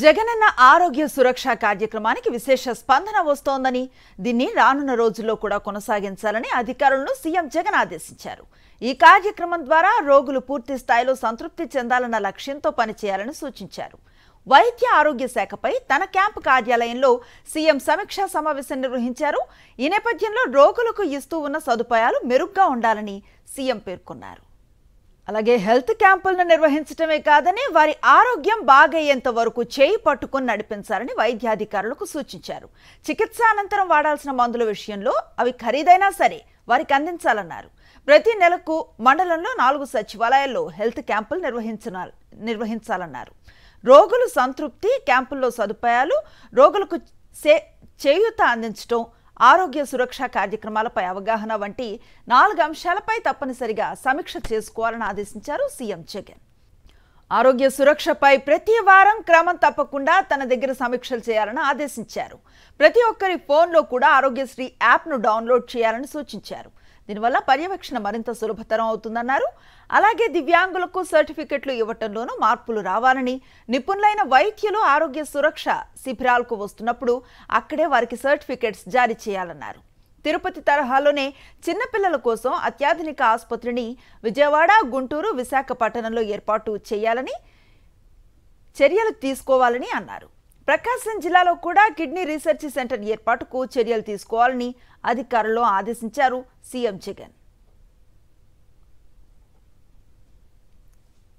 జగనన్న ఆరోగ్య సురక్ష కార్యక్రమానికి విశేష స్పందన వస్తోందని దీన్ని రానున్న రోజుల్లో కూడా కొనసాగించాలని అధికారులను సీఎం జగన్ ఆదేశించారు ఈ కార్యక్రమం ద్వారా రోగులు పూర్తి స్థాయిలో సంతృప్తి చెందాలన్న లక్ష్యంతో పనిచేయాలని సూచించారు వైద్య ఆరోగ్య శాఖపై తన క్యాంపు కార్యాలయంలో సీఎం సమీక్షా సమావేశం నిర్వహించారు ఈ నేపథ్యంలో రోగులకు ఇస్తూ ఉన్న సదుపాయాలు మెరుగ్గా ఉండాలని సీఎం పేర్కొన్నారు అలాగే హెల్త్ క్యాంపులను నిర్వహించడమే కాదని వారి ఆరోగ్యం బాగయ్యేంత వరకు చేయి పట్టుకుని నడిపించాలని వైద్యాధికారులకు సూచించారు చికిత్స అనంతరం వాడాల్సిన మందుల విషయంలో అవి ఖరీదైనా సరే వారికి అందించాలన్నారు ప్రతి నెలకు మండలంలో నాలుగు సచివాలయాల్లో హెల్త్ క్యాంపులు నిర్వహించాలన్నారు రోగులు సంతృప్తి క్యాంపుల్లో సదుపాయాలు రోగులకు సే చేయుత అందించడం ఆరోగ్య సురక్ష కార్యక్రమాలపై అవగాహన వంటి నాలుగు అంశాలపై తప్పనిసరిగా సమీక్ష చేసుకోవాలని ఆదేశించారు సీఎం జగన్ ఆరోగ్య సురక్షపై ప్రతి వారం క్రమం తప్పకుండా తన దగ్గర సమీక్షలు చేయాలని ఆదేశించారు ప్రతి ఒక్కరి ఫోన్లో కూడా ఆరోగ్యశ్రీ యాప్ను డౌన్లోడ్ చేయాలని సూచించారు దీనివల్ల పర్యవేక్షణ మరింత సులభతరం అవుతుందన్నారు అలాగే దివ్యాంగులకు సర్టిఫికెట్లు ఇవ్వటంలోనూ మార్పులు రావాలని నిపుణులైన వైద్యులు ఆరోగ్య సురక్ష శిబిరాలకు వస్తున్నప్పుడు అక్కడే వారికి సర్టిఫికెట్స్ జారీ చేయాలన్నారు తిరుపతి తరహాలోనే చిన్నపిల్లల కోసం అత్యాధునిక ఆసుపత్రిని విజయవాడ గుంటూరు విశాఖపట్నంలో ఏర్పాటు చేయాలని చర్యలు తీసుకోవాలని అన్నారు ప్రకాశం జిల్లాలో కూడా కిడ్నీ రీసెర్చ్ సెంటర్ ఏర్పాటుకు చర్యలు తీసుకోవాలని అధికారులు ఆదేశించారు సీఎం జగన్